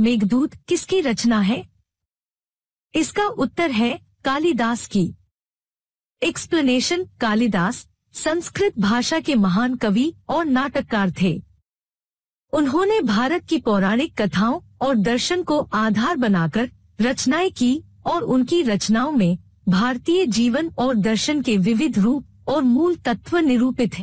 मेघदूत किसकी रचना है इसका उत्तर है कालिदास की एक्सप्लेनेशन कालिदास संस्कृत भाषा के महान कवि और नाटककार थे उन्होंने भारत की पौराणिक कथाओं और दर्शन को आधार बनाकर रचनाएं की और उनकी रचनाओं में भारतीय जीवन और दर्शन के विविध रूप और मूल तत्व निरूपित हैं।